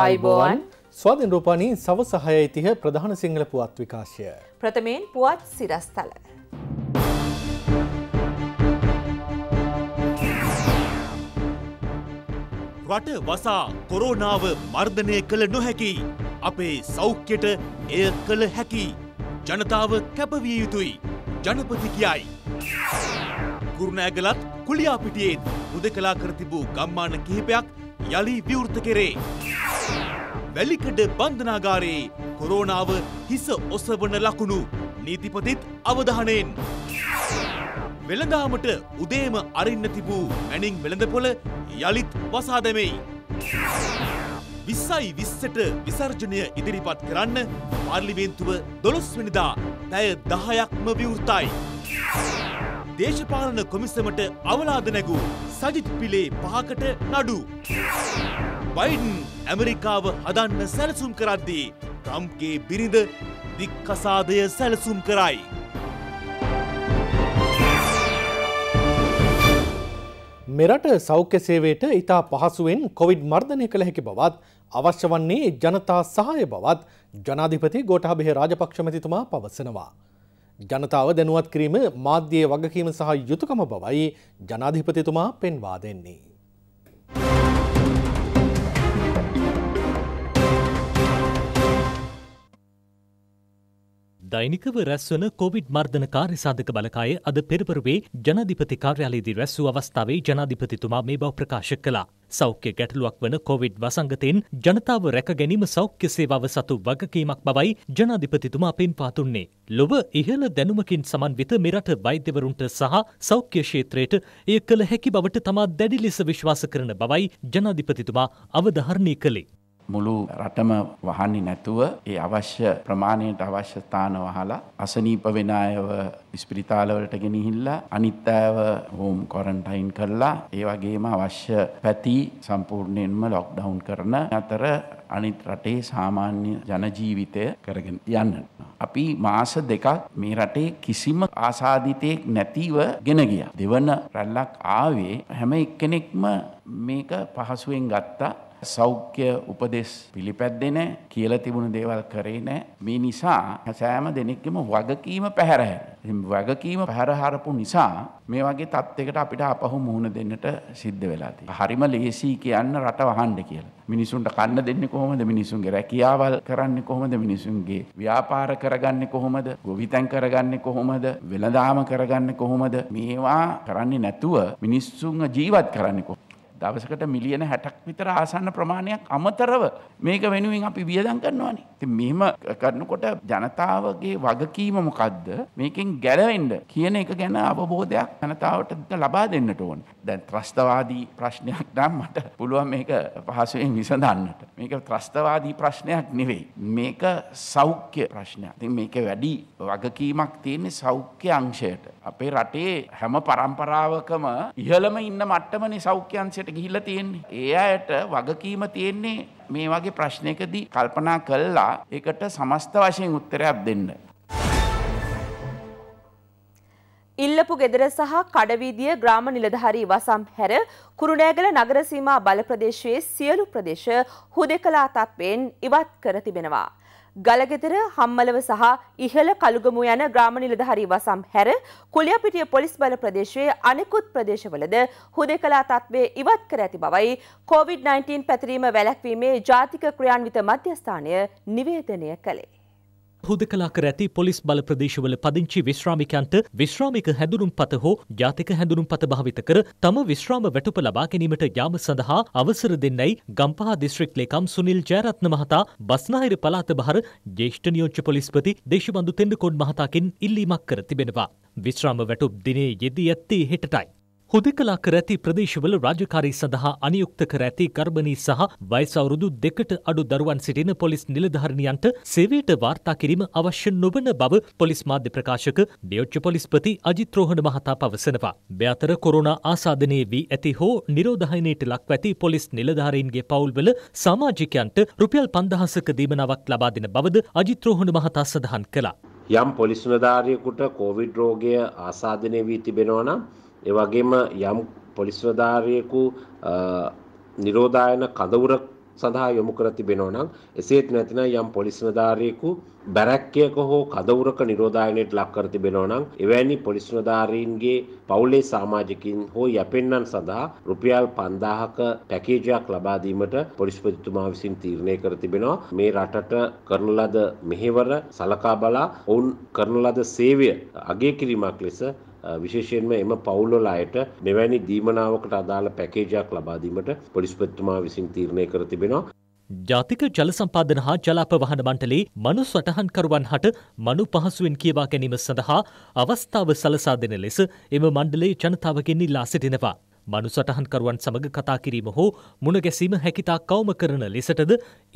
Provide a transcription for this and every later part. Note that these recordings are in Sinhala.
අයිබෝවන් ස්වාධීන් රූපානී සවසහය ඉතිහ ප්‍රධාන සිංහල පුවත් විකාශය. ප්‍රථමයෙන් පුවත් සිරස්තල. රට වසා කොරෝනාව මර්ධනය කළ නොහැකි. අපේ සෞඛ්‍යට එය කළ හැකි. ජනතාව කැපවිය යුතුයි. ජනපති කියයි. ගුරුණෑගලත් කුලියාපිටියෙන් උද කලා කරතිබූ ගම්මාන කිහිපයක් යළි විවෘත කෙරේ. වැලිකඩ බන්ධනාගාරයේ කොරෝනාව හිස ඔසවන ලකුණු නීතිපතිත් අවධානයෙන්. වෙළඳාමට උදේම අරින්න තිබූ මැනිින් වෙළඳපොළ යළිත් වසාදැමෙයි. විස්සයි විස්සට විසර්ජනය ඉදිරිපත් කරන්න පාර්ලිමේන්තුව දොළොස්වනිදා පැය දහයක්ම විවෘතයි. දේශපාලන කොමිසමට අවලාද නැගූ සජිත් පිලේ පහකට නඩු. බයිඩන් ඇමරිකාව හදන්න සැලසුම් කරද්දී ට්‍රම්ගේ බිරිඳ දික්කසාදය සැලසුම් කරයි. මෙරට සෞඛ්‍ය සේවයට ඉතා පහසුවෙන් කොවිඩ් මර්ධනය කළ හැකි බවත් අවශ්‍ය වන්නේ ජනතා සහය බවත් ජනාධිපති ගෝටාභය රාජපක්ෂමතිතුමා පවසනවා. ජනතාව දැනුවත් කිරීම මාධ්‍යයේ වගකීම සහ යුතුකම බවයි ජනාධිපතිතුමා පෙන්වා දෙන්නේ. දෛනිකව රැස්වන කොවිඩ් මර්ධන කාර්ය සාධක බලකාය අද පෙරපරුවේ ජනාධිපති කාර්යාලයේදී රැස් වූ අවස්ථාවේ ජනාධිපතිතුමා මේ බව ප්‍රකාශ කළා. සෞඛ්‍ය ගැටලුවක් වන කොවිඩ් වසංගතයෙන් ජනතාව රැක ගැනීම සෞඛ්‍ය සේවාව සතු වගකීමක් බවයි ජනාධිපතිතුමා පෙන්වා දුන්නේ. ලොව ඉහළ දැනුමකින් සමන්විත මෙරට වෛද්‍යවරුන්ට සහ සෞඛ්‍ය ක්ෂේත්‍රයට එය කළ හැකි බවට තමා දැඩි ලෙස විශ්වාස කරන බවයි ජනාධිපතිතුමා අවධාරණය කළේ. මුළු රටම වහන්නේ නැතුව ඒ අවශ්‍ය ප්‍රමාණයට අවශ්‍ය ස්ථාන වහලා අසනීප වෙන අයව ඉස්පිරිතාලවලට ගෙනහිල්ලා අනිත් අයව හෝම් කොරන්ටයින් කරලා ඒ වගේම අවශ්‍ය පැති සම්පූර්ණයෙන්ම ලොක්ඩවුන් කරන අතර අනිත් රටේ සාමාන්‍ය ජනජීවිතය කරගෙන යන්න. අපි මාස දෙකක් මේ රටේ කිසිම ආසාධිතයෙක් නැතිව ගෙන ගිය. දෙවන රැල්ලක් ආවේ හැම එක්කෙනෙක්ම මේක පහසුවෙන් ගත්තා සෞඛ්‍ය උපදෙස් පිළිපැද්දෙන කියලා තිබුණු දේවල් කරේ නෑ. මේ නිසා සෑම දෙනෙක්ගෙම වගකීම පැහැරහැර. වගකීම පැහැරහරපු නිසා මේ වගේ තත්ත්වයකට අපිට අපහු මුහුණ දෙන්නට සිද්ධ වෙලා තියෙනවා. හරිම ලේසි කියන්න රට වහන්න කියලා. මිනිසුන්ට කන්න දෙන්නේ කොහොමද? මිනිසුන්ගේ රැකියාවල් කරන්නේ කොහොමද? මිනිසුන්ගේ ව්‍යාපාර කරගන්නේ කොහොමද? ගොවිතැන් කරගන්නේ කොහොමද? වෙළඳාම කරගන්නේ කොහොමද? මේවා කරන්නේ නැතුව මිනිස්සුන්ව ජීවත් කරන්නේ කොහොමද? දවසකට මිලියන හැටක් විතර ආසන්න ප්‍රමාණයක් අමතරව මේක වෙනුවෙන් අපි වියදම් කරනවානේ. ඉතින් මෙහෙම කරනකොට ජනතාවගේ වගකීම මොකද්ද? මේකෙන් ගැලවෙන්න කියන එක ගැන අවබෝධයක් ජනතාවට ලබා දෙන්නට ඕන. දැන් ත්‍රස්තවාදී ප්‍රශ්නයක් නම් මට පුළුවන් මේක පහසුවෙන් විසඳන්නට. මේක ත්‍රස්තවාදී ප්‍රශ්නයක් නෙවෙයි. මේක සෞඛ්‍ය ප්‍රශ්නයක්. ඉතින් මේකේ වැඩි වගකීමක් තියෙන්නේ සෞඛ්‍ය අංශයට. අපේ රටේ හැම પરම්පරාවකම ඉහළම ඉන්න මට්ටමනේ සෞඛ්‍ය අංශයට ගිහිල්ලා තියෙන්නේ. ඒ අයට වගකීම තියෙන්නේ මේ වගේ ප්‍රශ්නයකදී කල්පනා කළා ඒකට සමස්ත වශයෙන් උත්තරයක් දෙන්න. ඉල්ලපු ගෙදර සහ කඩවීදිය ග්‍රාම නිලධාරී වසම් හැර කුරුණෑගල නගර සීමා බල ප්‍රදේශයේ සියලු ප්‍රදේශ හුදෙකලා තත්ත්වයෙන් ඉවත් කර තිබෙනවා. ගලගෙදර හම්මලව සහ ඉහළ කළුගමු යන ග්‍රාම නිලධාරී වසම් හැර කුලියපිටිය පොලිස් බල ප්‍රදේශයේ අනෙකුත් ප්‍රදේශවලද හුදෙකලා තත්ත්වය ඉවත් කර ඇති බවයි COVID-19 පැතිරීම වැළැක්වීමේ ජාතික ක්‍රියාන්විත මධ්‍යස්ථානය නිවේදනය කළේ. හුදකලා කර ඇති පොලිස් බල ප්‍රදේශවල පදිංචි විශ්‍රාමිකයන්ට විශ්‍රාමික හැඳුනුම්පත හෝ ජාතික හැඳුනුම්පත භාවිත කර තම විශ්‍රාම වැටුප ලබා ගැනීමට යාම සඳහා අවසර දෙන්නයි ගම්පහ දිස්ත්‍රික් ලේකම් සුනිල් ජයරත්න මහතා බස්නාහිර පළාත බහර ජේෂ්ඨ නියෝජ්‍ය පොලිස්පති දේශබන්දු තෙන්ඩකොඩ් මහතාකින් ඉල්ලීමක් කර තිබෙනවා. විශ්‍රාම වැටුප් දිනේ යෙදී ඇත්තේ හෙටටයි. හුදෙකලා කර ඇති ප්‍රදේශවල රාජකාරී සඳහා අනියුක්ත කර ඇති ගර්භණී සහ වයස අවුරුදු දෙකට අඩු දරුවන් සිටින පොලිස් නිලධාරිණියන්ට සේවයට වාර්තා කිරීම අවශ්‍ය නොවන බව පොලිස් මාධ්‍ය ප්‍රකාශක නියෝජ්‍ය පොලිස්පති අජිත් රෝහණ මහතා පවසනවා. මේ අතර කොරෝනා ආසාදනයේ වී ඇති හෝ නිරෝධායනයට ලක්ව ඇති පොලිස් නිලධාරීන්ගේ පවුල්වල සමාජිකයන්ට රුපියල් 5000ක දීමනාවක් ලබා දෙන බවද අජිත් රෝහණ මහතා සඳහන් කළා. යම් පොලිස් නිලධාරියෙකුට කොවිඩ් රෝගය ආසාදනය වී තිබෙනවා නම් ඒ වගේම යම් පොලිස්වධාරයෙකු නිරෝධායන කඳවුරක් සඳහා යොමු කර තිබෙනවා නම් එසේත් නැතිනම් යම් පොලිස්නධාරියෙකු බැරැක්කයක හෝ කදවුරක නිරෝධායනයට ලක් කර තිබෙනවා නම් එවැනි පොලිස්නධාරීන්ගේ පවුලේ සමාජිකින් හෝ යැපෙන්නන් සඳහා රුපියල් 5000ක පැකේජයක් ලබා දීමට පොලිස්පතිතුමා විසින් තීරණය කර තිබෙනවා මේ රටට කරන ලද මෙහෙවර සලකා බලා ඔවුන් කරන ලද සේවය අගය කිරීමක් ලෙස විශේෂයෙන්ම එම පවුල්වල අයට මෙවැනි දීමනාවකට අදාළ පැකේජයක් ලබා දීමට පොලිස්පතිතුමා විසින් තීරණය කර තිබෙනවා. ජාතික ජල සම්පාදන හා ජලාප වහන මණ්ඩලේ මනු සටහන්කරුවන් හට මනු පහසුවෙන් කියවා ගැනීම සඳහා අවස්ථාව සලසා දෙන ලෙස එම මණ්ඩලේ ජනතාවගෙන් ඉල්ලා සිටිනවා. මනු සටහන්කරුවන් සමඟ කතා කිරීම හෝ මුණගැසීම හැකිතා කවම කරන ලෙසටද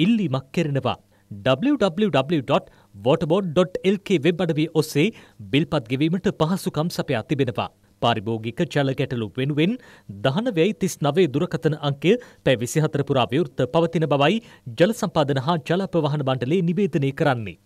ඉල්ලීමක් කෙරෙනවා. www. වොටබොඩ්.lk වෙබ් අඩවී ඔස්සේ බිල්පත් ගෙවීමට පහසුකම් සපයා තිබෙනවා. පාරිභෝගික ජල ගැටලු වෙනුවෙන් දහන වැයි තිස් නවේ දුරකතන අංකය පැ විසිහතර පුරා විවෘත්ත පවතින බවයි ජල සම්පාදන හා ජලපවහන මණ්ඩලේ නිවේදනය කරන්නේ.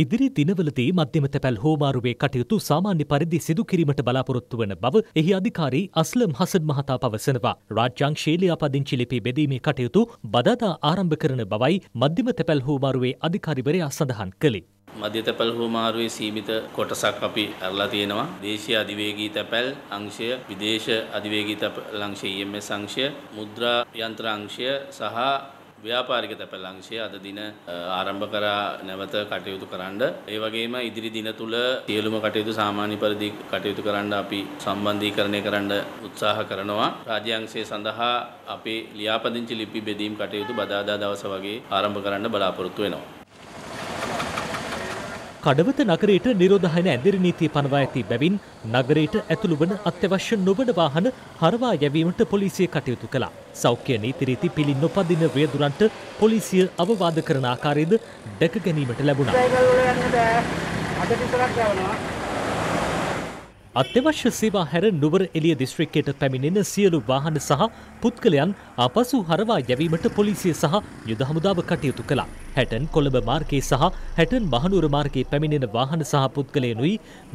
ඉදිරි දිනවලදී මධ්‍යම තැපැල් හෝමාරුවේ කටයුතු සාමාන්‍ය පරිදි සිදු කිරීමට බලාපොරොත්තු වන බව එහි අධිකාරී අස්ලම් හසන් මහතා පවසනවා. රාජ්‍යං ශීලී ආපදිංචි ලිපි බෙදීමේ කටයුතු බදාදා ආරම්භ කරන බවයි මධ්‍යම තැපැල් හෝමාරුවේ අධිකාරිවරයා සඳහන් කළේ. මධ්‍ය තැපැල් හෝමාරුවේ සීමිත කොටසක් අපි අරලා තියෙනවා. දේශීය අධිවේගී තැපැල් අංශය, විදේශ අධිවේගී තැපැල් අංශය, EMS අංශය, මුද්‍රා යන්ත්‍ර අංශය සහ ව්‍යාපාරික තැපැල් අංශය අද දින ආරම්භ කරා නැවත කටයුතු කරන්න. ඒ වගේම ඉදිරි දින තුල සියලුම කටයුතු සාමාන්‍ය පරිදි කටයුතු කරන්න අපි සම්බන්ධීකරණය කරන්න උත්සාහ කරනවා. රාජ්‍ය අංශය සඳහා අපේ ලියාපදිංචි ලිපි බෙදීම් කටයුතු බදාදා දවස වගේ ආරම්භ කරන්න බලාපොරොත්තු වෙනවා. කඩවත නගරයට නිරෝධායන ඇදිරි නීතිය පනවා ඇති බැවින් නගරයට ඇතුළු වන අත්‍යවශ්‍ය නොවන වාහන හරවා යැවීමට පොලිසිය කටයුතු කළා. සෞඛ්‍ය නීති රීති පිළි නොපදින වියදුරන්ට පොලිසිය අවවාද කරන ආකාරයේද දැක ගැනීමට ලැබුණා. අත්‍යවශ්‍ය සේවා හැර නුවර එළිය දිස්ත්‍රික්කයට පැමිණෙන සියලු වාහන සහ පුද්ගලයන් අපසු හරවා යැවීමට පොලිසිය සහ යුද හමුදාව කටයුතු කළා. හැටන් කොළඹ මාර්ගයේ සහ හැටන් මහනුවර මාර්ගයේ පැමිණෙන වාහන සහ පුද්ගලයනුයි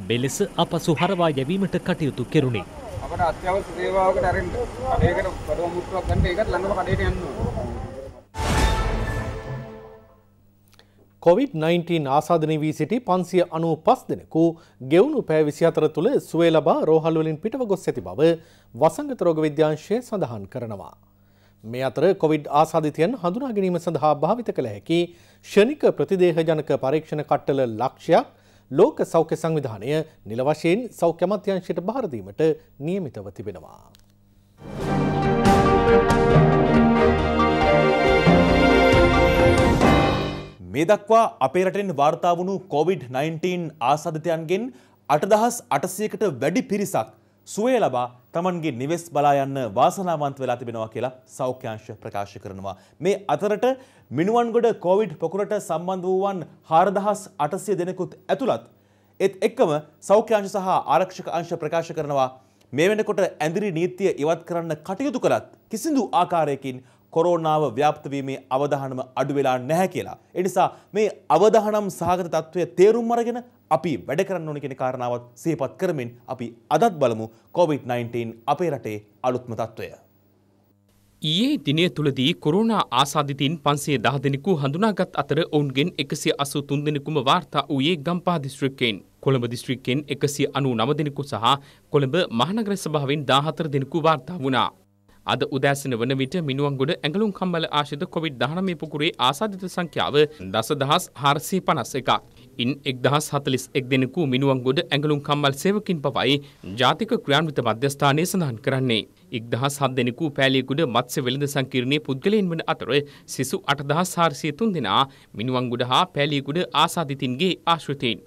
මෙලෙස අපසු හරවා යැවීමට කටයුතු කෙරුණේ. අපට අත්‍යවශ්‍ය සේවාවකට අරින්න. ඒකට බඩ මුට්ටුවක් ගන්න ඒකත් ළඟම කඩේට යන්න ඕනේ. කොවිD-19 ආසාධනය වී සිටි පන්සිය අනු පස් දෙනෙකු ගෙවුණු පෑ විසි අතර තුළ සුවේ ලබා රෝහල්වලින් පිටව ගොස් ඇති බව වසංගතරෝග විද්‍යාංශය සඳහන් කරනවා. මේ අතර කොවිඩ් ආසාධිතයන් හඳුනාගැනීම සඳහා භාවිත කළ හැකි ෂණික ප්‍රතිදේහ ජනක පරීක්ෂණ කට්ටල ලක්ෂයක් ලෝක සෞඛ්‍ය සංවිධානය නිල වශයෙන් සෞඛ්‍යමත්‍යංශයට භාරදීමට නියමිතව තිබෙනවා. මේ දක්වා අපේ රටෙන් වාර්තා වුණු COVID-19 ආසාදිතයන්ගෙන් 8800කට වැඩි පිරිසක් සුවය ලබා Tamanගේ නිවෙස් බලා යන්න වාසනාවන්ත වෙලා තිබෙනවා කියලා සෞඛ්‍යාංශ ප්‍රකාශ කරනවා. මේ අතරට මිනුවන්ගොඩ COVID පොකුරට සම්බන්ධ වූවන් 4800 දෙනෙකුත් ඇතුළත් ඒත් එක්කම සෞඛ්‍යාංශ සහ ආරක්ෂක අංශ ප්‍රකාශ කරනවා මේ වෙනකොට ඇඳිරි නීතිය ඉවත් කරන්න කටයුතු කළත් කිසිදු ආකාරයකින් කොරෝනාව ව්‍යාප්තවීමේ අවධානම අඩුවෙලා නැහැ කියලා. එනිසා මේ අවධානම් සහගත තත්ත්වය තේරුම් අරගෙන අපි වැඩ කරන්න ඕන කෙන කාරණාවත් සේපත් කරමින් අපි අදත් බලමු COොVID-19 අපේ රටේ අලුත්ම තත්ත්වය. ඊයේ දිනය තුළදී කොරුණා ආසාධිතීන් පන්සේ දහ දෙනෙකු හඳුනාගත් අතර ඔවුන්ගෙන් එකසි අසු තුන් දෙනෙකුම වාර්තා වූයේ ගම්පා දිස්ත්‍රික්කයෙන් කොළඹ දිස්ත්‍රික්කෙන් එකසි අනු නම දෙනෙකු සහ කොළඹ මහනගර සභාවෙන් දාහතර දෙනෙකු වාර්තා වුණා. අද උදෑසන වන විට මිනුවන්ගොඩ ඇඟලුම් කම්මල ආශිත කොවිD-19 පුකුරේ ආසාදිත සංඛ්‍යාව දසදහස් 451ක්. ඉන් 1041 දෙනෙකු මිනුවන්ගොඩ ඇඟලුම් කම්මල් සේවකින් පවයි ජාතික ක්‍රියාන්විත මධ්‍යස්ථානයේ සඳහන් කරන්නේ. 1007 දෙනෙකු පෑලියගොඩ මත්ස්‍ය වෙළඳ සංකීර්ණයේ පුද්ගලයන් වන අතර සිසු 8403 දෙනා මිනුවන්ගොඩ හා පෑලියගොඩ ආසාදිතින්ගේ ආශ්‍රිතයින්.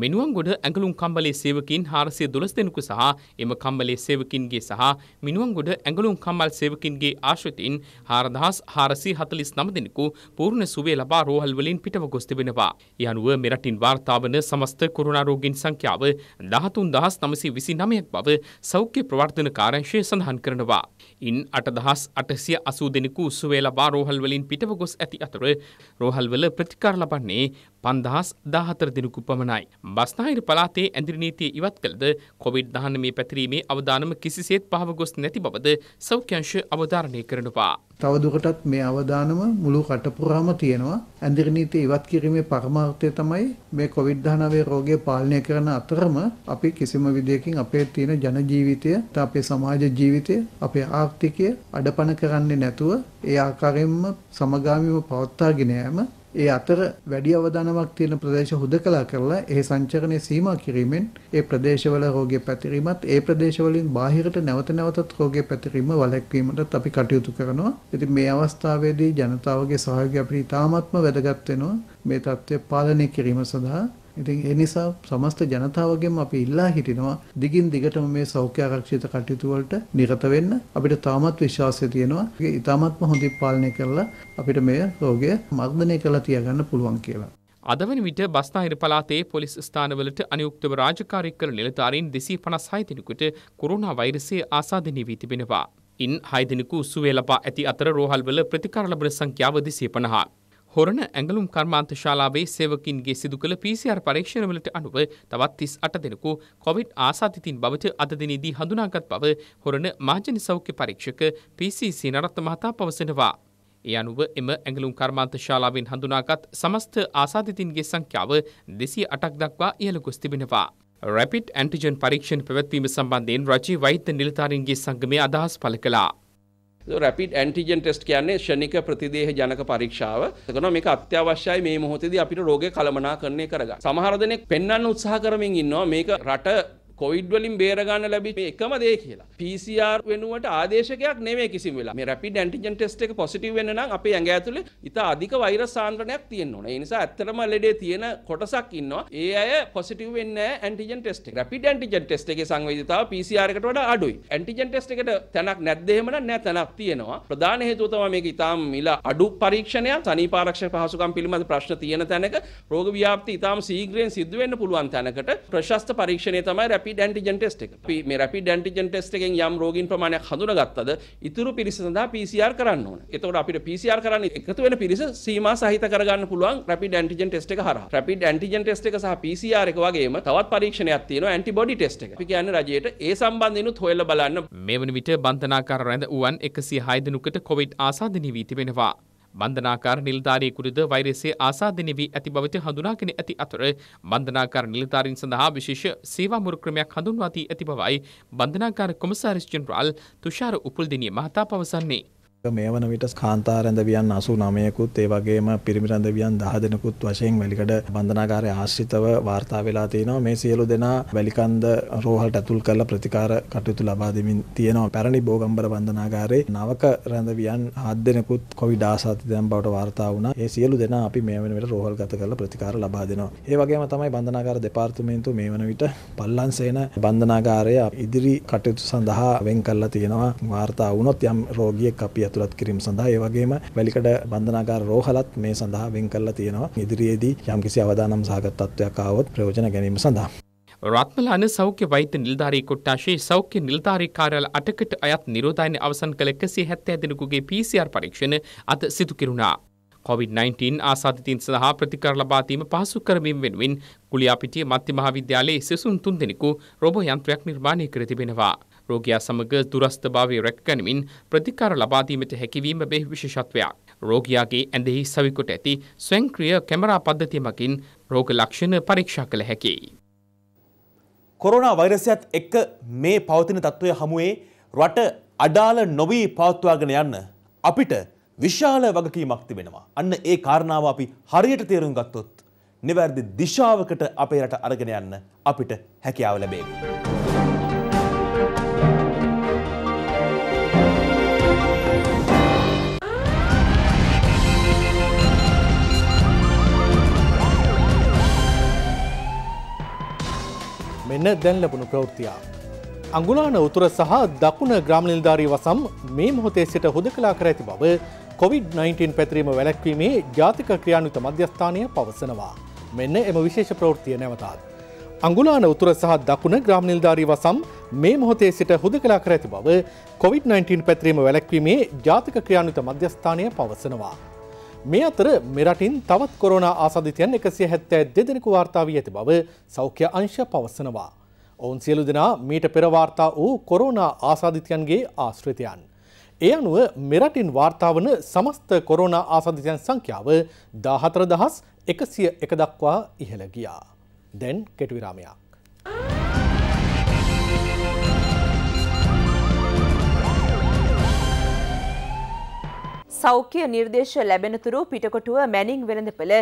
මිනුවන්ගොඩ ඇඟලුම් කම්බලේ සේවකින් හාරසිය දොළස් දෙනෙකු සහ එම කම්බලේ සේවකින්ගේ සහ මිනුවන්ගොඩ ඇඟලුම් කම්බල් සේවකින්ගේ ආශ්‍රිතින් හාරදහස් හාරසී හතලිස් නම දෙනෙකු පූර්ණ සුවේ ලබා රෝහල් වලින් පිටව ගොස් තිබෙනවා. ඒ අනුව මෙරටින් වාර්තාාවන සමස්ත කොරුණාරෝගින් සංඛ්‍යාව දහතුන් දහස් නමසි විසි නමයක් බව සෞඛ්‍ය ප්‍රවර්ධන කාරංශය සඳහන් කරනවා. ඉන් අටදහස් අටසිය අසූ දෙනෙකු සුවේ ලබා රෝහල් වලින් පිටව ගොස් ඇති අතර රෝහල්වල ප්‍රතිකාර ලබන්නේ පන්දහස් දාහතර දිනකු පමණයි. බස්නාහිර පලාතේ ඇඳිරි නීතිය ඉවත් කළද කොවිඩ් දහන මේ පැතිරීමේ අවධානම කිසිසේත් පහව ගොස් නැති බවද සෞඛ්‍යංශ අවධාරණය කරනවා. තවදුකටත් මේ අවධානම මුළු කටපුරාම තියෙනවා. ඇඳිරි නීතිය ඉවත් කිරීමේ පරමාර්ථය තමයි මේ කොවිඩ් 19 රෝගය පාලනය කරන අතරම අපි කිසිම විදියකින් අපේ තියෙන ජන ජීවිතය, අපේ සමාජ ජීවිතය, අපේ ආර්ථිකය අඩපණ කරන්නේ නැතුව ඒ ආකාරයෙන්ම සමගාමීව පවත්වාගෙන යෑම ඒ අතර වැඩි අවදානමක් තියෙන ප්‍රදේශ හුදකලා කරලා ඒ සංචරණය සීමා කිරීමෙන් ඒ ප්‍රදේශවල රෝගය පැතිරීමත් ඒ ප්‍රදේශවලින් බාහිරට නැවත නැවතත් රෝගය පැතිරීම වළක්වීමටත් අපි කටයුතු කරනවා. ඉතින් මේ අවස්ථාවේදී ජනතාවගේ සහයෝගය අපිට ඉතාමත්ම වැදගත් වෙනවා. මේ தත්ත්වය පාලනය කිරීම සඳහා ඉතින් ඒ නිසා සමස්ත ජනතාවගෙන් අපි ඉල්ලා හිටිනවා දිගින් දිගටම මේ සෞඛ්‍ය ආරක්ෂිත කටයුතු වලට නිරත වෙන්න. අපිට තාමත් විශ්වාසය තියෙනවා. ඒක ඊටමත්ම හොඳින් පාලනය කරලා අපිට මේ රෝගය මර්ධනය කරලා තියාගන්න පුළුවන් කියලා. අදවන විට බස්නාහිර පලාතේ පොලිස් ස්ථානවලට අනියුක්තව රාජකාරී කළ නිලධාරීන් දෙසී පනස් හයතිනකුට කොරුණා වෛරසය ආසාධනී වී තිබෙනවා. ඉන් හයදිනකු සුවේ ලබා ඇති අතර රෝහල්වල ප්‍රතිකාර ලබන සංඛ්‍යාව දෙසිය පනහා. හොරණ ඇඟලුම් කර්මාන්ත ශාලාවේ සේවකින්ගේ සිදු කළ PCR පරීක්ෂණවලට අනුව තවත් 38 දෙනෙකු කොවිඩ් ආසාදිතින් බවට අද දිනේදී හඳුනාගත් බව හොරණ මාජන සෞඛ්‍ය පරීක්ෂක PCC නරත්න මහතා පවසනවා. ඒ අනුව එම ඇඟලුම් කර්මාන්ත ශාලාවෙන් හඳුනාගත් සමස්ත ආසාදිතින්ගේ සංඛ්‍යාව 208ක් දක්වා ඉහළ ගොස් තිබෙනවා. රැපිඩ් ඇන්ටිජන් පරීක්ෂණ පැවැත්වීම සම්බන්ධයෙන් රජයේ වෛද්‍ය නිලධාරීන්ගේ සංගමය අදහස් පළ කළා. රැපිඩ් ඇන්ටිජන් ටෙස්ට් කියන්නේ ෂණික ප්‍රතිදේහ ජනක පරීක්ෂාව. ඒකනවා මේක අත්‍යවශ්‍යයි මේ මොහොතේදී අපිට රෝගය කළමනාකරණය කරගන්න. සමහර දෙනෙක් පෙන්වන්න උත්සාහ කරමින් ඉන්නවා මේක රට කොයිඩ් වලින් බේරගන්න ලැබි මේ එකම දේ කියලා. PCR වෙනුවට ආදේශකයක් නෙමෙයි කිසිම වෙලාවක. මේ rapid antigen test එක positive වෙන්න නම් අපේ ඇඟ ඇතුලේ ඉතා අධික වෛරස් සාන්ද්‍රණයක් තියෙන්න ඕන. ඒ නිසා ඇත්තටම ලෙඩේ තියෙන කොටසක් ඉන්නවා. ඒ අය positive වෙන්නේ නැහැ antigen test එක. rapid antigen test එකේ සංවේදීතාව PCR එකට වඩා අඩුයි. antigen test එකට තැනක් නැද්ද එහෙමනම් නැහැ තැනක් තියෙනවා. ප්‍රධාන හේතුව තමයි මේක ඉතාම මිල අඩු පරීක්ෂණයක් සනීපාරක්ෂණ පහසුකම් පිළිබඳ ප්‍රශ්න තියෙන තැනක රෝග ව්‍යාප්ති ඉතාම ශීඝ්‍රයෙන් සිද්ධ වෙන්න පුළුවන් තැනකට ප්‍රශස්ත පරීක්ෂණය තමයි රැපි ඩැන්ටිජන් ටෙස්ට එක මේ රැපි ඩැන්ටිජන් ටෙස්ට එකෙන් යම් රෝගීන් ප්‍රමාණයක් හඳුනගත්තද ඉතුරු පිරිස සඳහා PCR කරන්න ඕන. එතකොට අපිට PCR කරන්න එකතු වෙන පිරිස සීමා සහිත කරගන්න පුළුවන් රැපි ඩැන්ටිජන් ටෙස්ට එක හරහා. රැපි ඩැන්ටිජන් ටෙස්ට එක සහ PCR එක වගේම තවත් පරීක්ෂණයක් තියෙනවා ඇන්ටිබොඩි ටෙස්ට එක. අපි කියන්නේ රජයට ඒ සම්බන්ධිනුත් හොයලා බලන්න. මේ වන විට බන්ධනාකාර රැඳ වුවන් 106 දිනකට කොවිඩ් ආසාදනී වී තිබෙනවා. බන්ධනාකාර නිලධාරී කුරිද වෛරසයේ ආසාදින වී ඇති බවත හඳුනාගෙන ඇති අතර බන්ධනාකාර නිලධාරීන් සඳහා විශේෂ සේවා මුරු ක්‍රමයක් හඳුන්වා දී ඇති බවයි බන්ධනාකාර කොමසාරිස් ජෙනරාල් තුෂාර උපුල්දිනිය මහතා පවසන්නේ. මේ වන විට කාන්තා රැඳවියන් 89කුත් ඒ වගේම පිරිමි රැඳවියන් 10 දෙනෙකුත් වශයෙන් වැලිකඩ බන්ධනාගාරය ආශ්‍රිතව වාර්තා වෙලා තිනවා මේ සියලු දෙනා වැලිකන්ද රෝහලට ඇතුල් කරලා ප්‍රතිකාර කටයුතු ලබා දෙමින් තියෙනවා පැරණි බෝගම්බර බන්ධනාගාරේ නවක රැඳවියන් 7 දෙනෙකුත් කොවිඩ්-19 දැන් බවට වාර්තා වුණා ඒ සියලු දෙනා අපි මේ වන විට රෝහල්ගත කරලා ප්‍රතිකාර ලබා දෙනවා ඒ වගේම තමයි බන්ධනාගාර දෙපාර්තමේන්තුව මේ වන විට පල්ලන්සේන බන්ධනාගාරය ඉදිරි කටයුතු සඳහා වෙන් කරලා තියෙනවා වාර්තා වුණොත් යම් රෝගියෙක් අපි ඇතුළත් කිරීම සඳහා ඒ වගේම වැලිකඩ බන්ධනාගාර රෝහලත් මේ සඳහා වෙන් කරලා තියෙනවා. ඉදිරියේදී යම්කිසි අවදානම් සහගත තත්ත්වයක් ආවොත් ප්‍රයෝජන ගැනීම සඳහා රත්මල අනසෞඛ්‍ය වෛද්‍ය නිලධාරී කොට්ටාශයේ සෞඛ්‍ය නිලධාරී කාර්යාල අටකට අයත් නිරෝධායන අවසන් කළ එකසේ හැත්තෑ දෙනෙකුගේ PCR පරීක්ෂණ අද සිදු කෙරුණා. COVID-19 ආසාධිතීන් සඳහා ප්‍රතිකර ලබාදීම පහසු කරමින් වෙනුවෙන් කුලියාපිටිය මධ්‍ය මහාවිද්‍යාලයේ සිසුන් තුන් දෙනෙකු රොබෝ යන්ත්‍රයක් නිර්මාණය කර තිබෙනවා. රෝගයා සමග දුරස්ථභාවය රැකගනිමින් ප්‍රතිකාර ලබාදීමට හැකිවීම බෙහි විශේෂත්වයක්. රෝගයාගේ ඇඳෙහි සවිකොට ඇති ස්වංක්‍රිය කැමරා පද්ධතිය මකින් රෝග ලක්ෂණ පරීක්ෂා කළ හැකියි. කොරෝනා වෛරසයත් එක්ක මේ පවතින තත්ත්වය හමුවේ රට අඩාල නොවී පවත්වාගෙන යන්න අපිට විශාල වගකීමක් තිබෙනවා. අන්න ඒ කාරණාව අපි හරියට තේරුම් ගත්තොත් නිවැරදි දිශාවකට අපේ රට අරගෙන යන්න අපිට හැකියාව ලැබේවි. කරන්න දැන් ලැබුණු ප්‍රවෘතියා. අංගුලාන උතුර සහ දකුණ ග්‍රාමනිල්ධාරී වසම් මේ මොහොතේ සිට හුද කලා කර ඇති බව COොVID-19 පැතරීම වැලැක්වීමේ ජාතික ක්‍රියානුත මධ්‍යස්ථානය පවසනවා. මෙන්න එම විශේෂ ප්‍රවෘතිය නැවතාත්. අංගුලාන උතුර සහ දකුණ ග්‍රාමනිල්ධාරී වසම් මේ මොහොතේ සිට හුද කලා කර ඇති බව COොVID-19 පැත්‍රීම වැලැක්වීමේ ජාතික ක්‍රියානුත මධ්‍යස්ථානය පවසනවා. මේ අතර මෙරටින් තවත් කොරෝනා ආසාධිතයන් එකසිය හැත්තෑ දෙදෙනෙකු වාර්තාාවී ඇති බව සෞඛ්‍ය අංශ පවසනවා. ඔවුන් සියලු දෙනා මීට පෙරවාර්තා වූ කොරෝනා ආසාධිතයන්ගේ ආශ්‍රතියන්. ඒ අනුව මෙරටින් වාර්තාාවන සමස්ත කොරෝනා ආසාධිතයන් සංඛ්‍යාව දාහතර දහස් එකසිය එක දක්වා ඉහළ ගියා. දැන් කෙටවිරාමයක්. සෞඛ්‍ය නිර්දේශ ලැබෙනතුරු පිටකොටුව මැනිින් වෙළඳපෙළ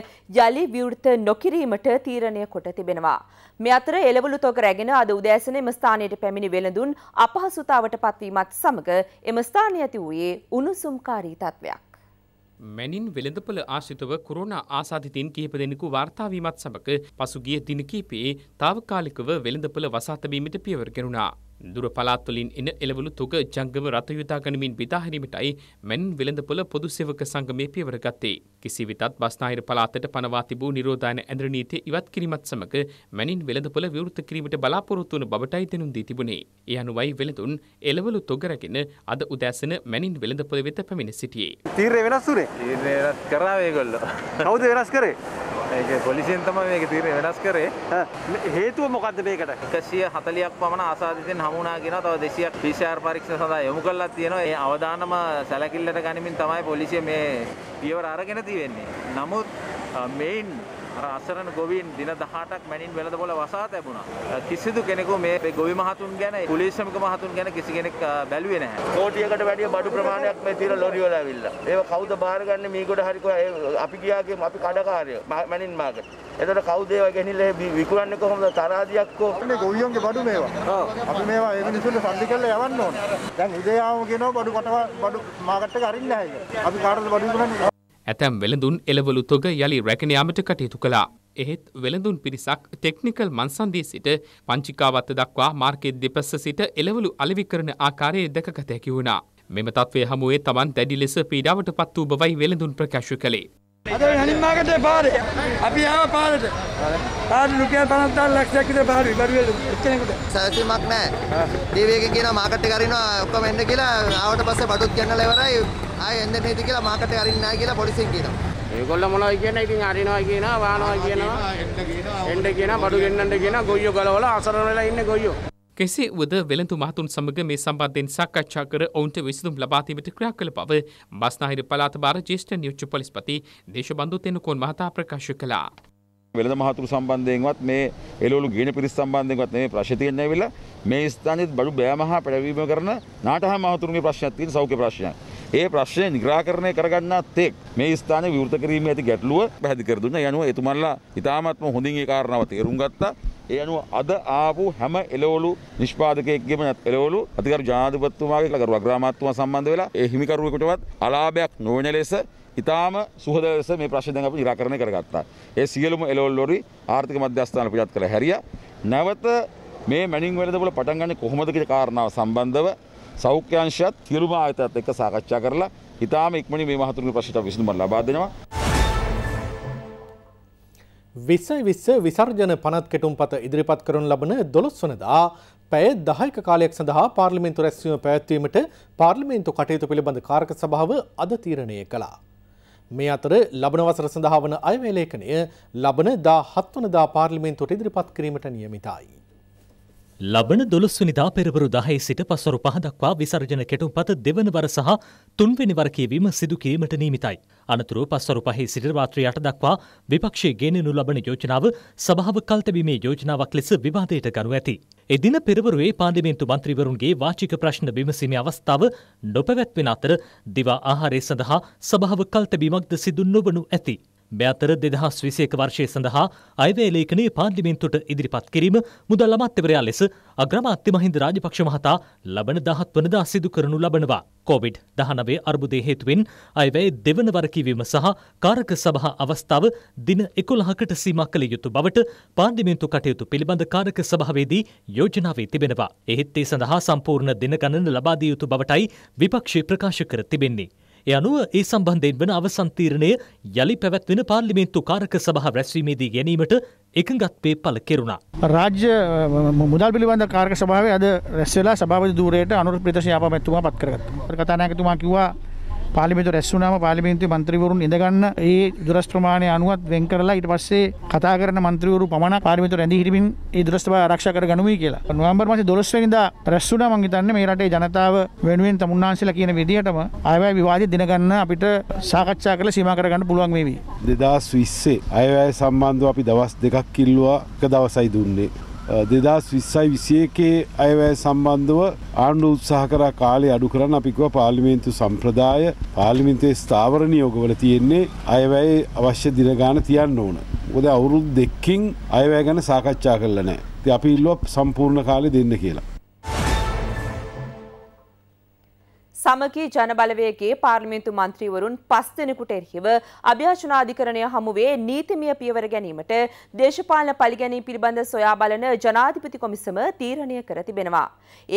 යළි විවෘත නොකිරීමට තීරණය කොට තිබෙනවා. මෙ අතර එළවලු තොක රැගෙන අද උදෑසන එමස්ථානයට පැමිණි වෙළඳුන් අපහසුතාවට පත්වීමත් සමඟ එමස්ථානය ඇති වූයේ උණුසුම්කාරී තත්ත්වයක්. මැනින් වෙළඳපල ආශිතව කොරෝණ ආසාධිතයන් කිහිප දෙනෙකු වාර්තාාවීමත් සමඟ පසුගිය දින කීපයේ තාවකාලිකව වෙළඳපල වසාතබීමට පියවර කෙරුණා. දුර පළාත්වලින් එන එළවලු තුග ජංගම රථ යොදා ගනිමින් බිතා හැරීමටයි මෙන් වෙළඳපොළ පොදු සේවක සංගමය පියවර ගත්තේ. කිසි විටත් බස්නාහිර පළාතට පනවා තිබූ නිරෝධායන ඇඳර නීතිය ඉවත් කිරීමත් සමග මෙනින් වෙළඳපොළ විවෘත කිරීමට බලාපොරොත්තු වන බවටයි දෙනුම් දී තිබුණේ. ඒ අනුවයි වෙළඳුන් එළවලු තුග රැගෙන අද උදෑසන මෙනින් වෙළඳපොළ වෙත පැමිණ සිටියේ. තීරය වෙනස් වුණේ. තීරය වෙනස් කරා මේගොල්ලෝ. කවුද වෙනස් කරේ? ඒක පොලිසියෙන් තමයි මේක තීරණය වෙනස් කරේ. හේතුව මොකද්ද මේකට? 140ක් පමණ ආසාදිතෙන් හමු වුණා කියනවා. තව 200ක් PCR පරීක්ෂණ සඳහා යොමු කරලා තියෙනවා. ඒ අවදානම සැලකිල්ලට ගනිමින් තමයි පොලිසිය මේ පියවර අරගෙන තියෙන්නේ. නමුත් මේන් අර අසරණ ගොවීන් දින 18ක් මැනින් වෙළඳපොළ වසා තැබුණා. කිසිදු කෙනෙකු මේ ගොවි මහතුන් ගැන, කුලීස් ශ්‍රමික මහතුන් ගැන කිසි කෙනෙක් බැලුවේ නැහැ. කෝටියකට වැඩිය බඩු ප්‍රමාණයක් මේ තියෙන ලොරි වල ඇවිල්ලා. ඒව කවුද බාරගන්නේ මේ කොට හරි අපි ගියාගේ අපි කඩකාරය මැනින් මාකට. එතකොට කවුද ඒවා ගෙනිලා විකුණන්නේ කොහොමද? තරහාදියක් කො. මේ ගොවියන්ගේ බඩු මේවා. අපි මේවා ඒ මිනිස්සුන්ට සල්ලි කරලා යවන්න ඕන. දැන් උදේ ආවම කියනවා බඩු කටවා බඩු මාකට් එක අරින්න නැහැ කියලා. අපි කාටද බඩු විකුණන්නේ? ඇතැම් වෙළඳුන් එළවලු තොග යළි රැගෙන යාමට කටයුතු කළා. එහෙත් වෙළඳුන් පිරිසක් ටෙක්නිකල් මන්සන්දී සිට පංචිකාවත්ත දක්වා මාර්කෙට් දෙපස්ස සිට එළවලු අලෙවි කරන ආකාරයේ දැකගත හැකි වුණා. මෙම තත්වය හමුවේ තමන් දැඩි ලෙස පීඩාවට පත් වූ බවයි වෙළඳුන් ප්‍රකාශ කළේ. අද හනිම්මාකට පාරේ අපි ආව පාරට පාරට රුපියල් 50000 ලක්ෂයක් විතර පාර විබරුවෙල් එක්කෙනෙකුට සැලසීමක් නැහැ දීවේගෙන් කියනවා මාකට් එක අරිනවා ඔක්කොම එන්න කියලා ආවට පස්සේ බඩුත් ගන්නලා ඉවරයි ආයෙ එන්න නේද කියලා මාකට් එක අරින්නේ නැහැ කියලා පොලිසියෙන් කියනවා ඒගොල්ල මොනවයි කියන ඉතින් අරිනවා කියනවා වානවා කියනවා එන්න කියනවා බඩු ගෙන්නන්න කියනවා ගොයියෝ ගලවලා අසරණ වෙලා ඉන්නේ ගොයියෝ කෙසේ වුවද වෙළඳු මහතුන් සමග මේ සම්බන්ධයෙන් සාකච්ඡා කර ඔවුන්ට විසඳුම් ලබා දීමට ක්‍රියා කළ බව බස්නාහිර පළාත භාර ජ්‍යෙෂ්ඨ නියුච්ච පොලිස්පති දේශබන්දු තෙනකෝන් මහතා ප්‍රකාශ කළා. වෙළඳ මහතුරු සම්බන්ධයෙන්වත් මේ එළවලු ගේන පිරිස් සම්බන්ධයෙන්වත් නෙමෙයි ප්‍රශ්නේ තියෙන්නේ ඇවිල්ලා මේ ස්ථානයේ බඩු බෑම හා පැටවීම කරන නාටහ මහතුරුගේ ප්‍රශ්නයක් තියෙන සෞඛ්‍ය ප්‍රශ්නයක්. ඒ ප්‍රශ්නේ නිග්‍රහකරණය කරගන්නා තෙක් මේ ස්ථානයේ විවෘත කිරීමේ ඇති ගැටලුව පැහැදිලි කර දුන්නා. ඒ අනුව එතුමන්ලා ඉතාමත්ම හොඳින් ඒ කාරණාව තේරුම් ගත්තා. ඒ අනුව අද ආපු හැම එළවලු නිෂ්පාදකයෙක්ගේම එළවලු අධිකාර ජනාධිපතිතුමාගේ ළඟ අග්‍රාමාත්‍යතුමා සම්බන්ධ වෙලා ඒ හිමිකරුවෙකුටවත් අලාභයක් නොවන ලෙස ඉතාම සුහදස මේ ප්‍රශ්න දැන් අපි निराකරණය කරගත්තා. ඒ සියලුම එලවල් ලොරි ආර්ථික මධ්‍යස්ථාන පිටත් කළ හැරියා. නැවත මේ මැනින් වෙළඳපොළ පටන් ගන්න කොහොමද කියන කාරණාව සම්බන්ධව සෞඛ්‍ය අංශයත් සියලුම ආයතනත් එක්ක සාකච්ඡා කරලා ඉතාම ඉක්මනින් මේ මහතුරුගේ ප්‍රශ්නට විසඳුමක් ලබා දෙනවා. විස්සයි විස්ස විසර්ජන පනත් කෙටුම් පත ඉදිරිපත් කරනු ලබන දොළොස් වනදා පැය දහයික කාලයක් සඳහා පාර්ලිමෙන්තු රැස්වීම පැවැත්වීමට පාර්ලිමේන්තු කටයුතු පිළිබඳ කාරක සභාව අද තීරණය කලා. මේ අතර ලබන වසර සඳහා වන අයවැය ලේඛනය ලබන 17 වනදා පාර්ලිමේන්තුවට ඉදිරිපත් කිරීමට නියමිතයි. ලබන දොළොස්වනිදා පෙරවරු දහයි සිට පස්වරු පහදක්වා විසර්ජන කෙටුම් පත දෙවනවර සහ තුන්වෙනිවර කියවීම සිදුකිරීමට නීමිතයි. අනතුරු පස්වරු පහහි සිට රාත්‍රියයට දක්වා විපක්ෂයේ ගෙනනු ලබන යෝජනාව සභාව කල්තැබීමේ යෝජනාවක් ලෙස විවාදයට ගනු ඇති. එදින පෙරවරුවේ පාර්ලිමේන්තු මන්ත්‍රීවරුන්ගේ වාචික ප්‍රශ්න විමසීමේ අවස්ථාව නොපැවැත්වෙන අතර දිවා ආහාරය සඳහා සභාව කල්තැබීමක්ද සිදු නොවනු ඇති. මෙතර දෙදහස් විසේක වර්ෂය සඳහා අයවය ලේඛනය පාර්ලිමෙන්තුට ඉදිරිපත් කිරීම මුදල් අමාත්‍යවරයා ලෙස අග්‍රමාත්‍ය මහින්ද රාජපක්ෂ මහතා ලබන දහත් වනදා සිදු කරනු ලබනවා. කොවිඩ් දහනවේ අර්බුදය හේතුවෙන් අයවැය දෙවන වරකිවීම සහ කාරක සභහා අවස්ථාව දින එකොළහකට සීමක් කළ යුතු බවට පාර්ලිමෙන්තු කටයුතු පිළිබඳ කාරක සභාවේදී යෝජනාවේ තිබෙනවා. එහෙත් ඒ සඳහා සම්පූර්ණ දින ගණන ලබාදිය යුතු බවටයි විපක්ෂය ප්‍රකාශ කර තිබෙන්නේ. ඒ අනුව ඒ සම්බන්ධයෙන් වන අවසන් තීරණය යළි පැවැත්වෙන පාර්ලිමේන්තු කාරක සභාව රැස්වීමේදී ගැනීමට එකඟත්වේ පල කෙරුණා. රාජ්‍ය මුදල් පිළිබඳ කාරක සභාවේ අද රැස්වෙලා සභාපති ධූරයට අනුර ප්‍රදේශ යාපමැතුමා පත් කරගත්තා. කතානායකතුමා කිව්වා පාලිමිතු රැස්සුනාම පාලිමිතු මන්ත්‍රීවරුන් ඉඳගන්න ඒ දුරස් ප්‍රමාණය අනුවත් වෙන් කරලා ඊට පස්සේ කතා කරන මන්ත්‍රීවරු පමණක් පාර්ලිමේන්තු රැඳී හිටමින් ඒ දුරස්ථභාවය ආරක්ෂා කර ගනුයි කියලා. නොවැම්බර් මාසේ 12 වෙනිදා රැස්සුනා මං හිතන්නේ මේ රටේ ජනතාව වෙනුවෙන් තමුන්නාන්සලා කියන විදිහටම අයවැය විවාදය දින ගන්න අපිට සාකච්ඡා කරලා සීමා කරගන්න පුළුවන් වේවි. 2020 අයවැය සම්බන්ධව අපි දවස් දෙකක් කිල්ලුවා එක දවසයි දුන්නේ. දෙදස් විස්සයි විසිය එකේ අයවැය සම්බන්ධව ආණ්ඩු උත්සාහ කර කාලය අඩු කරන්න අපිකව පාලිමේන්තු සම්ප්‍රදාය පාලිමින්තේ ස්ථාවර නියෝගවල තියෙන්නේ අයවැයි අවශ්‍ය දිනගාන තියන්න ඕන. ගොද අවුරුද් දෙක්කින් අයවැය ගැන සාකච්ඡා කරලනෑ. ති අපි ඉල්ලො සම්පූර්ණ කාලය දෙන්න කියලා. ලාමකී ජනබලවයගේ පාර්ලිමින්තු මන්ත්‍රීවරුන් පස් දෙනෙකුට එරහිව අභ්‍යාචනාධිකරණය හමුවේ නීතිමය පියවර ගැනීමට දේශපාලන පරිගැනීම් පිළිබඳ සොයා බලන ජනාධිපති කොමිසම තීරණය කර තිබෙනවා.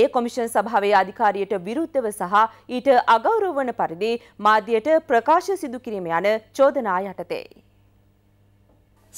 ඒ කොමිෂන් සභාවේ අධිකාරියට විරුද්ධව සහ ඊට අගෞරව වන පරිදි මාධ්‍යයට ප්‍රකාශ සිදු කිරීම යන චෝදනා යටතේ.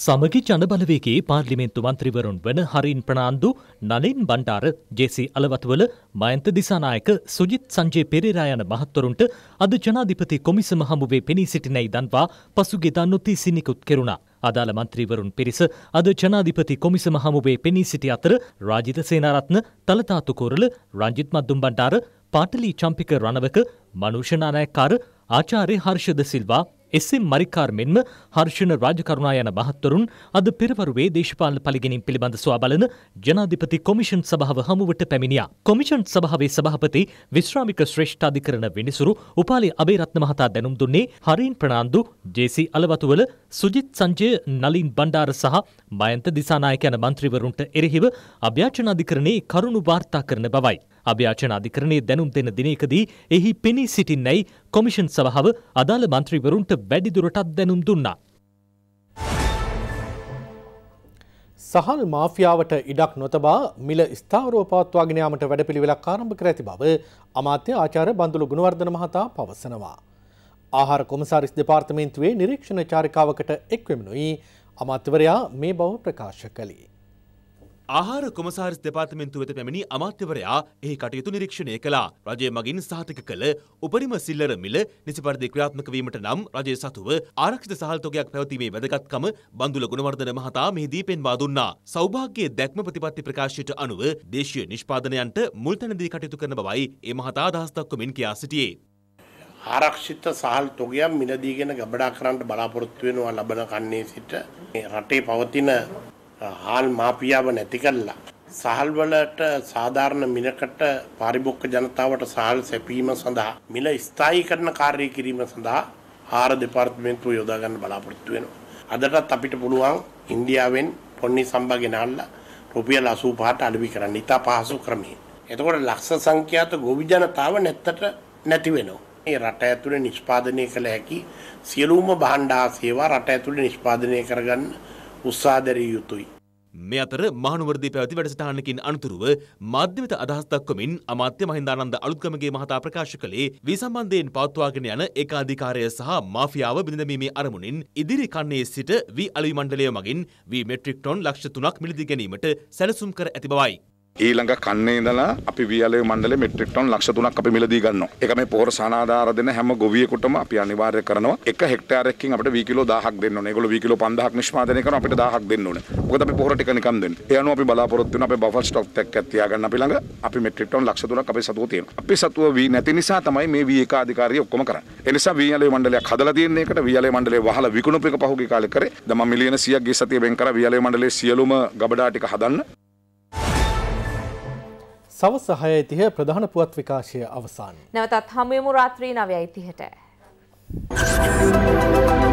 සමගි ජනබලවේගේ පාර්ලිමෙන්තු මන්ත්‍රීවරුන් වන හරින් ප්‍රනාන්දු නලින් බණ්ඩාර ජේසි අලවත්වල මයන්ත දිසානායක සුජිත් සංජය පෙරේරා යන මහත්වරුන්ට අද ජනාධිපති කොමිසම හමුවේ පෙනී සිටිනැයි දන්වා පසුගේ දන්නොති සිනිකුත් කෙරුණා. අදාළ මන්ත්‍රීවරුන් පිරිස අද ජනාධිපති කොමිසම හමුවේ පෙනී සිටි අතර රාජිත සේනාරත්න තලතාතු කොරල රංජිත් මද්දුම් බණ්ඩාර පාටලී චම්පික රණවක මනුෂනානායක්කාර ආචාර්ය හර්ෂද සිල්වා එස්.එම්. මරිකාර් මෙන්ම හර්ෂණ රාජකරුණා යන මහත්වරුන් අද පෙරවරුවේ දේශපාලන පලිගෙනින් පිළිබඳ සොයා බලන ජනාධිපති කොමිෂන් සභාව හමුවට පැමිණියා. කොමිෂන් සභාවේ සභාපති විශ්‍රාමික ශ්‍රේෂ්ඨාධිකරණ විනිසුරු උපාලි අබේරත්න මහතා දැනුම් දුන්නේ හරීන් ප්‍රනාන්දු, ජේ.සී. අලවතුවල, සුජිත් සංජය, නලින් බණ්ඩාර සහ මයන්ත දිසානායක යන മന്ത്രിවරුන්ට එරෙහිව අභ්‍යාචන අධිකරණයේ කරුණු වාර්තා කරන බවයි. අභ්‍යාචන අධිකරණයේ දැනුම් දෙන දිනයකදී එහි පෙනී සිටින්නයි කොමිෂන් සභාව අදාළ මන්ත්‍රීවරුන්ට වැඩිදුරටත් දැනුම් දුන්නා. සහල් මාෆියාවට ඉඩක් නොතබා මිල ස්ථාවරෝපවත්වාගෙන යාමට වැඩපිළිවෙලක් ආරම්භ කර ඇති බව අමාත්‍ය ආචාර්ය බන්දුළු ගුණවර්ධන මහතා පවසනවා. ආහාර කොමසාරිස් දෙපාර්තමේන්තුවේ නිරීක්ෂණ චාරිකාවකට එක්වෙමනුයි අමාත්‍යවරයා මේ බව ප්‍රකාශ කළේ. ආහාර කොමසාරිස් දෙපාර්තමෙන්තු වෙත පැමිණි අමාත්‍යවරයා එහි කටයුතු නිරීක්ෂණය කළා. රජය මගින් සහතික කළ උපරිම සිල්ලර මිල නිසි පරිදි ක්‍රියාත්මක වීමට නම් රජය සතුව ආරක්ෂිත සහල් තොගයක් පැවතීමේ වැදගත්කම බන්දුල ගුණවර්ධන මහතා මෙහිදී පෙන්වා දුන්නා. සෞභාග්‍යයේ දැක්ම ප්‍රතිපත්ති ප්‍රකාශයට අනුව දේශීය නිෂ්පාදනයන්ට මුල්තැනදී කටයුතු කරන බවයි ඒ මහතා අදහස් දක්වමින් කියා සිටියේ. ආරක්ෂිත සහල් තොගයක් මිලදීගෙන ගබඩා කරන්න බලාපොරොත්තු වෙනවා ලබන කන්නේ සිට රටේ පවතින හාල් මාපියාව නැති කළා. සහල් වලට සාධාරණ මිලකට පාරිභෝගික ජනතාවට සහල් සැපීම සඳහා මිල ස්ථායී කරන කාර්යය කිරීම සඳහා ආහාර දෙපාර්තමේන්තුව යොදා ගන්න බලාපොරොත්තු වෙනවා. අදටත් අපිට පුළුවන් ඉන්දියාවෙන් පොන්නි සම්බා ගෙනල්ලා රුපියල් 85ට අඩවි කරන්න. ඉතා පහසු ක්‍රමයෙන්. එතකොට ලක්ෂ සංඛ්‍යාත ගොවි ජනතාව නැත්තට නැති වෙනවා. මේ රට ඇතුලේ නිෂ්පාදනය කළ හැකි සියලුම භාණ්ඩ ආ සේවා රට ඇතුලේ නිෂ්පාදනය කරගන්න උත්සාදරිය යුතුයි. මේ අතර මහනුවරදී පැවති වැඩසටහනකින් අනතුරුව මධ්‍යමිත අදහස් දක්වමින් අමාත්‍ය මහින්දානන්ද අලුත්ගමගේ මහතා ප්‍රකාශ කළේ වී සම්බන්ධයෙන් පවත්වාගෙන යන ඒකාධිකාරය සහ මාෆියාව බිඳඳීමේ අරමුණින් ඉදිරි කන්නේ සිට වී අලවි මණ්ඩලය මගින් වී මෙට්‍රික් ටොන් ලක්ෂ තුනක් මිලදී ගැනීමට සැලසුම් කර ඇති බවයි. ඊළඟ කන්නේ ඉඳලා අපි වියලේ මණ්ඩලේ මෙට්‍රික් ටන් ලක්ෂ 3ක් අපි මිලදී ගන්නවා. ඒක මේ පොහොර සනාදාර දෙන හැම ගොවියෙකුටම අපි අනිවාර්ය කරනවා. එක හෙක්ටාරයකින් අපිට 2 කිලෝ 1000ක් දෙන්න ඕනේ. ඒගොල්ලෝ 2 කිලෝ 5000ක් නිෂ්පාදනය කරනවා අපිට 1000ක් දෙන්න ඕනේ. මොකද අපි පොහොර ටික නිකන් දෙන්නේ. ඒ අනුව අපි බලාපොරොත්තු වෙන අපේ බෆර් ස්ටොක් එකක් තියාගන්න අපි ළඟ අපි මෙට්‍රික් ටන් ලක්ෂ 3ක් අපේ සතුව තියෙනවා. අපි සතුව වී නැති නිසා තමයි මේ වී එක අධිකාරිය ඔක්කොම කරන්නේ. ඒ නිසා වියලේ මණ්ඩලයක් හදලා තියෙන එකට වියලේ මණ්ඩලේ වහලා විකුණුපු එක පහුගිය කාලේ කරේ. දැන් මම මිලියන 100ක් ගිය සතිය වෙන් කරා වියලේ මණ්ඩලේ සියලුම ගබඩා ටික හදන්න. සවස හයයිතිහ ප්‍රධාන පුවත් විකාශය අවසාන්. නැවතත් හමුයමු රාත්‍රී නවයයිතිහට. Thank you.